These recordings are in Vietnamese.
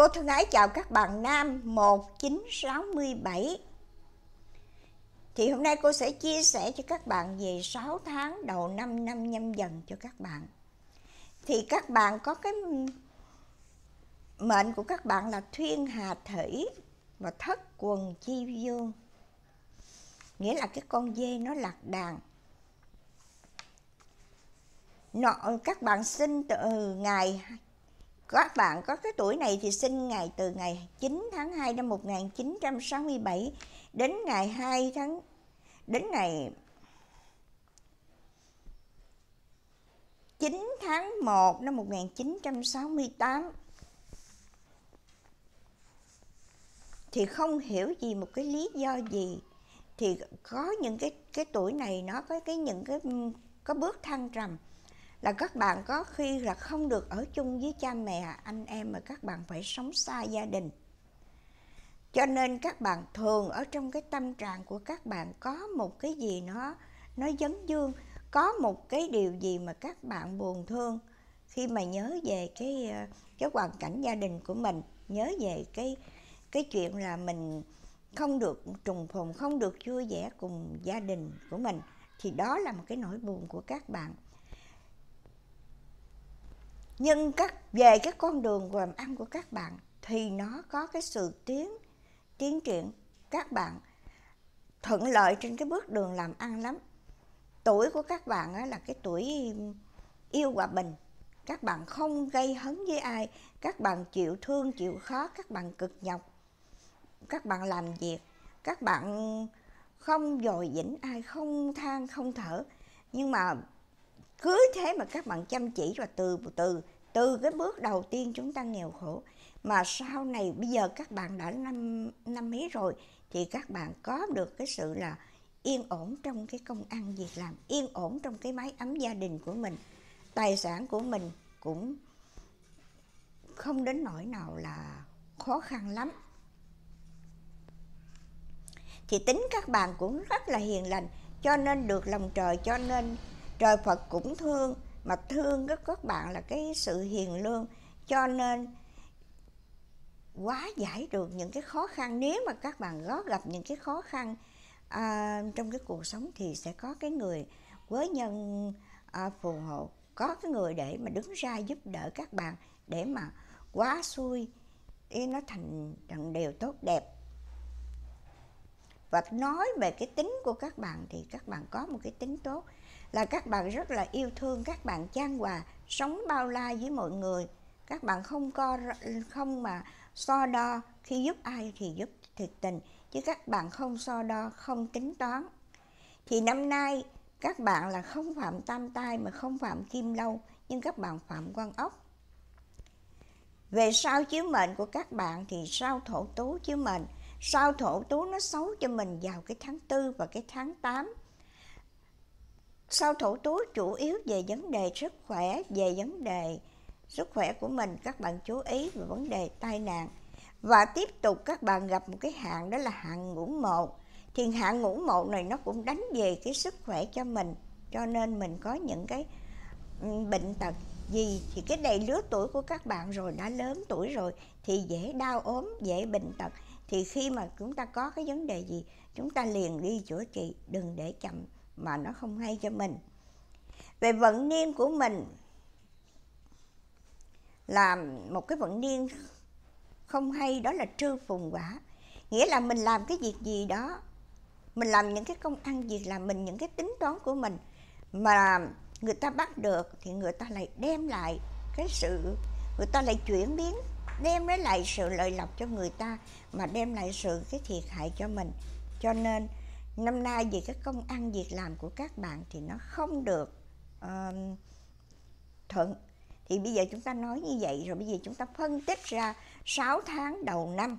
Cô thân ái chào các bạn nam 1967 Thì hôm nay cô sẽ chia sẻ cho các bạn về 6 tháng đầu năm năm nhâm dần cho các bạn Thì các bạn có cái mệnh của các bạn là thuyên hà thủy và thất quần chi dương Nghĩa là cái con dê nó lạc đàn Nọ, các bạn sinh từ ngày các bạn có cái tuổi này thì sinh ngày từ ngày 9 tháng 2 năm 1967 đến ngày 2 tháng đến ngày 9 tháng 1 năm 1968 thì không hiểu gì một cái lý do gì thì có những cái cái tuổi này nó có cái những cái có bước thăng trầm là các bạn có khi là không được ở chung với cha mẹ anh em mà các bạn phải sống xa gia đình cho nên các bạn thường ở trong cái tâm trạng của các bạn có một cái gì nó nó dấn dương có một cái điều gì mà các bạn buồn thương khi mà nhớ về cái ờ, cái hoàn cảnh gia đình của mình nhớ về cái cái chuyện là mình không được trùng phùng không được vui vẻ cùng gia đình của mình thì đó là một cái nỗi buồn của các bạn nhưng các về cái con đường làm ăn của các bạn thì nó có cái sự tiến tiến triển các bạn thuận lợi trên cái bước đường làm ăn lắm tuổi của các bạn là cái tuổi yêu hòa bình các bạn không gây hấn với ai các bạn chịu thương chịu khó các bạn cực nhọc các bạn làm việc các bạn không dồi dĩnh ai không than không thở nhưng mà cứ thế mà các bạn chăm chỉ và từ từ từ cái bước đầu tiên chúng ta nghèo khổ mà sau này bây giờ các bạn đã năm năm mấy rồi thì các bạn có được cái sự là yên ổn trong cái công ăn việc làm yên ổn trong cái mái ấm gia đình của mình tài sản của mình cũng không đến nỗi nào là khó khăn lắm thì tính các bạn cũng rất là hiền lành cho nên được lòng trời cho nên trời Phật cũng thương mà thương rất các bạn là cái sự hiền lương cho nên quá giải được những cái khó khăn nếu mà các bạn gót gặp những cái khó khăn à, trong cái cuộc sống thì sẽ có cái người với nhân à, phù hộ có cái người để mà đứng ra giúp đỡ các bạn để mà quá xuôi ý nó thành thành điều tốt đẹp và nói về cái tính của các bạn thì các bạn có một cái tính tốt là các bạn rất là yêu thương các bạn chan hòa sống bao la với mọi người các bạn không co không mà so đo khi giúp ai thì giúp thiệt tình chứ các bạn không so đo không tính toán thì năm nay các bạn là không phạm tam tai mà không phạm kim lâu nhưng các bạn phạm quan ốc về sao chiếu mệnh của các bạn thì sao thổ tú chiếu mệnh sao thổ tú nó xấu cho mình vào cái tháng 4 và cái tháng 8 sau thủ tú chủ yếu về vấn đề sức khỏe về vấn đề sức khỏe của mình các bạn chú ý về vấn đề tai nạn và tiếp tục các bạn gặp một cái hạn đó là hạn ngủ mộ thì hạn ngủ mộ này nó cũng đánh về cái sức khỏe cho mình cho nên mình có những cái bệnh tật gì thì cái này lứa tuổi của các bạn rồi đã lớn tuổi rồi thì dễ đau ốm dễ bệnh tật thì khi mà chúng ta có cái vấn đề gì chúng ta liền đi chữa trị đừng để chậm mà nó không hay cho mình về vận niên của mình làm một cái vận niên không hay đó là trư phùng quả nghĩa là mình làm cái việc gì đó mình làm những cái công ăn việc làm mình những cái tính toán của mình mà người ta bắt được thì người ta lại đem lại cái sự người ta lại chuyển biến đem lấy lại sự lợi lộc cho người ta mà đem lại sự cái thiệt hại cho mình cho nên năm nay vì cái công ăn việc làm của các bạn thì nó không được uh, thuận thì bây giờ chúng ta nói như vậy rồi bây giờ chúng ta phân tích ra 6 tháng đầu năm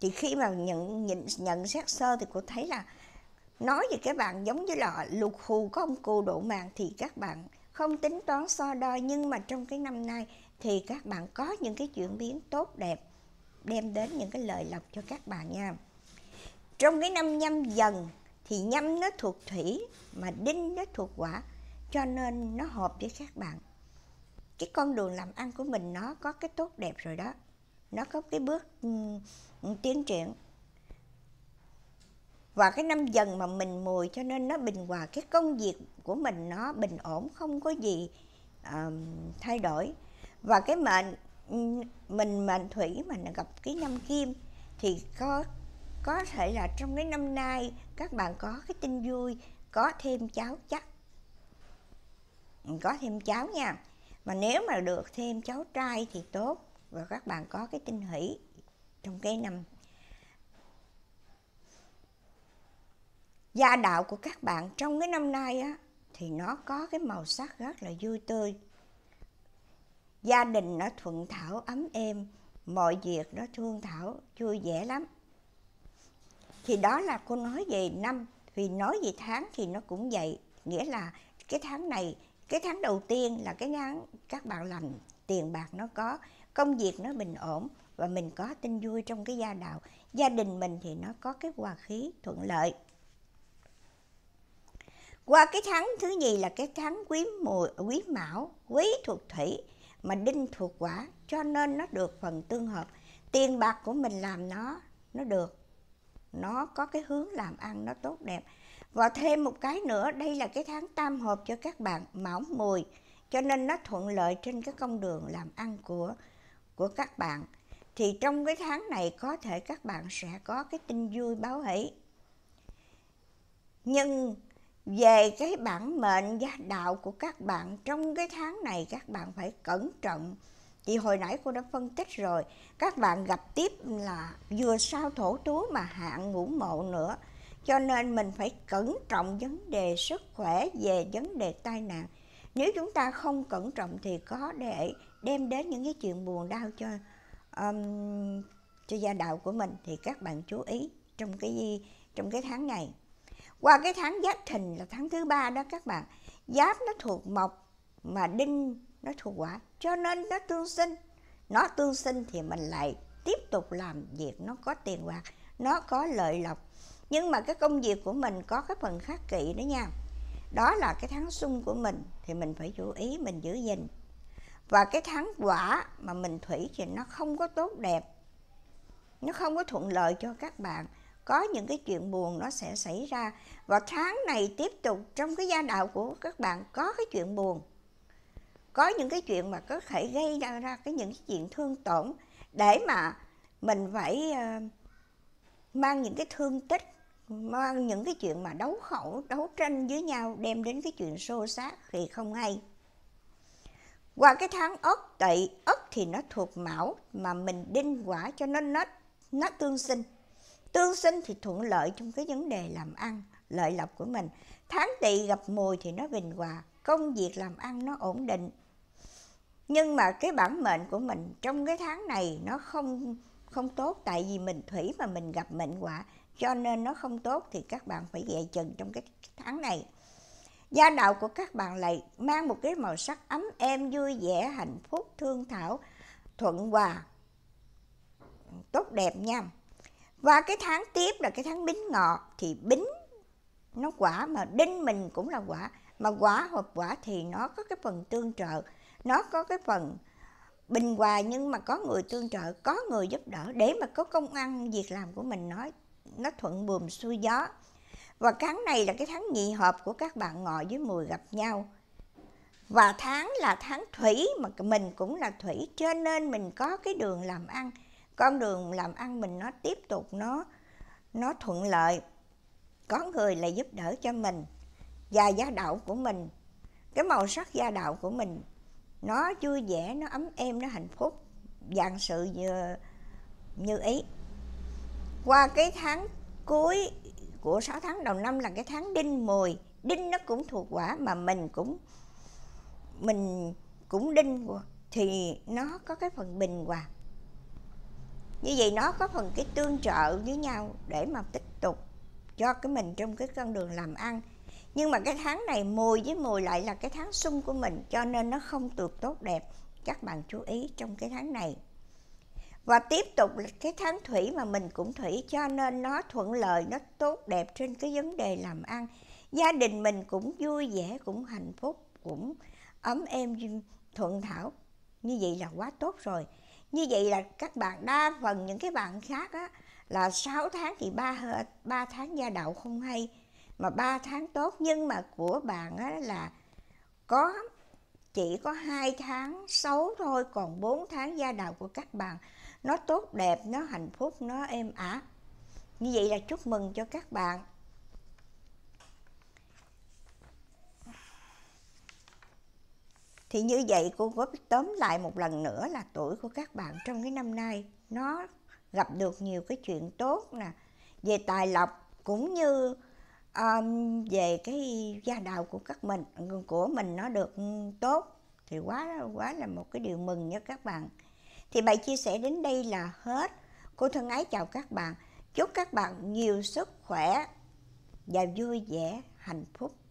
thì khi mà nhận nhận, nhận xét sơ thì cô thấy là nói về các bạn giống như là lục hù có ông cụ độ mạng thì các bạn không tính toán so đo nhưng mà trong cái năm nay thì các bạn có những cái chuyển biến tốt đẹp đem đến những cái lời lộc cho các bạn nha trong cái năm nhâm dần thì nhâm nó thuộc thủy mà đinh nó thuộc quả cho nên nó hợp với các bạn cái con đường làm ăn của mình nó có cái tốt đẹp rồi đó nó có cái bước um, tiến triển và cái năm dần mà mình mùi cho nên nó bình hòa cái công việc của mình nó bình ổn không có gì um, thay đổi và cái mệnh mình mệnh thủy mà gặp cái năm kim thì có có thể là trong cái năm nay các bạn có cái tin vui có thêm cháu chắc có thêm cháu nha mà nếu mà được thêm cháu trai thì tốt và các bạn có cái tin hỷ trong cái năm gia đạo của các bạn trong cái năm nay á thì nó có cái màu sắc rất là vui tươi gia đình nó thuận thảo ấm êm mọi việc nó thương thảo vui vẻ lắm thì đó là cô nói về năm vì nói về tháng thì nó cũng vậy nghĩa là cái tháng này cái tháng đầu tiên là cái tháng các bạn làm tiền bạc nó có công việc nó bình ổn và mình có tin vui trong cái gia đạo gia đình mình thì nó có cái hòa khí thuận lợi qua cái tháng thứ nhì là cái tháng quý mùi quý mão quý thuộc thủy mà đinh thuộc quả cho nên nó được phần tương hợp tiền bạc của mình làm nó nó được nó có cái hướng làm ăn nó tốt đẹp và thêm một cái nữa đây là cái tháng tam hợp cho các bạn mão mùi cho nên nó thuận lợi trên cái con đường làm ăn của của các bạn thì trong cái tháng này có thể các bạn sẽ có cái tin vui báo hỷ nhưng về cái bản mệnh gia đạo của các bạn trong cái tháng này các bạn phải cẩn trọng chị hồi nãy cô đã phân tích rồi các bạn gặp tiếp là vừa sao thổ tú mà hạn ngũ mộ nữa cho nên mình phải cẩn trọng vấn đề sức khỏe về vấn đề tai nạn nếu chúng ta không cẩn trọng thì có để đem đến những cái chuyện buồn đau cho um, cho gia đạo của mình thì các bạn chú ý trong cái gì trong cái tháng này qua cái tháng giáp thìn là tháng thứ ba đó các bạn giáp nó thuộc mộc mà đinh nó thuộc hỏa cho nên nó tương sinh nó tương sinh thì mình lại tiếp tục làm việc nó có tiền bạc nó có lợi lộc nhưng mà cái công việc của mình có cái phần khắc kỵ đó nha đó là cái tháng xung của mình thì mình phải chú ý mình giữ gìn và cái tháng quả mà mình thủy thì nó không có tốt đẹp nó không có thuận lợi cho các bạn có những cái chuyện buồn nó sẽ xảy ra và tháng này tiếp tục trong cái gia đạo của các bạn có cái chuyện buồn có những cái chuyện mà có thể gây ra, ra cái những cái chuyện thương tổn để mà mình phải uh, mang những cái thương tích mang những cái chuyện mà đấu khẩu đấu tranh với nhau đem đến cái chuyện xô xát thì không hay qua cái tháng ất tỵ ất thì nó thuộc mão mà mình đinh quả cho nó nó nó tương sinh tương sinh thì thuận lợi trong cái vấn đề làm ăn lợi lộc của mình tháng tỵ gặp mùi thì nó bình hòa công việc làm ăn nó ổn định nhưng mà cái bản mệnh của mình trong cái tháng này nó không không tốt tại vì mình thủy mà mình gặp mệnh quả cho nên nó không tốt thì các bạn phải dè chừng trong cái tháng này gia đạo của các bạn lại mang một cái màu sắc ấm êm vui vẻ hạnh phúc thương thảo thuận hòa tốt đẹp nha và cái tháng tiếp là cái tháng bính ngọ thì bính nó quả mà đinh mình cũng là quả mà quả hợp quả thì nó có cái phần tương trợ nó có cái phần bình hòa nhưng mà có người tương trợ có người giúp đỡ để mà có công ăn việc làm của mình nói nó thuận buồm xuôi gió và tháng này là cái tháng nhị hợp của các bạn ngọ với mùi gặp nhau và tháng là tháng thủy mà mình cũng là thủy cho nên mình có cái đường làm ăn con đường làm ăn mình nó tiếp tục nó nó thuận lợi có người là giúp đỡ cho mình và gia đạo của mình cái màu sắc gia đạo của mình nó vui vẻ nó ấm êm nó hạnh phúc dạng sự như, như ý qua cái tháng cuối của 6 tháng đầu năm là cái tháng đinh mùi đinh nó cũng thuộc quả mà mình cũng mình cũng đinh thì nó có cái phần bình hòa như vậy nó có phần cái tương trợ với nhau để mà tích tục cho cái mình trong cái con đường làm ăn nhưng mà cái tháng này mùi với mùi lại là cái tháng xung của mình cho nên nó không được tốt đẹp các bạn chú ý trong cái tháng này và tiếp tục là cái tháng thủy mà mình cũng thủy cho nên nó thuận lợi nó tốt đẹp trên cái vấn đề làm ăn gia đình mình cũng vui vẻ cũng hạnh phúc cũng ấm êm thuận thảo như vậy là quá tốt rồi như vậy là các bạn đa phần những cái bạn khác á, là 6 tháng thì ba ba tháng gia đạo không hay mà ba tháng tốt nhưng mà của bạn á, là có chỉ có hai tháng xấu thôi còn 4 tháng gia đạo của các bạn nó tốt đẹp nó hạnh phúc nó êm ả như vậy là chúc mừng cho các bạn thì như vậy cô có tóm lại một lần nữa là tuổi của các bạn trong cái năm nay nó gặp được nhiều cái chuyện tốt nè về tài lộc cũng như um, về cái gia đạo của các mình của mình nó được tốt thì quá quá là một cái điều mừng nha các bạn thì bài chia sẻ đến đây là hết cô thân ái chào các bạn chúc các bạn nhiều sức khỏe và vui vẻ hạnh phúc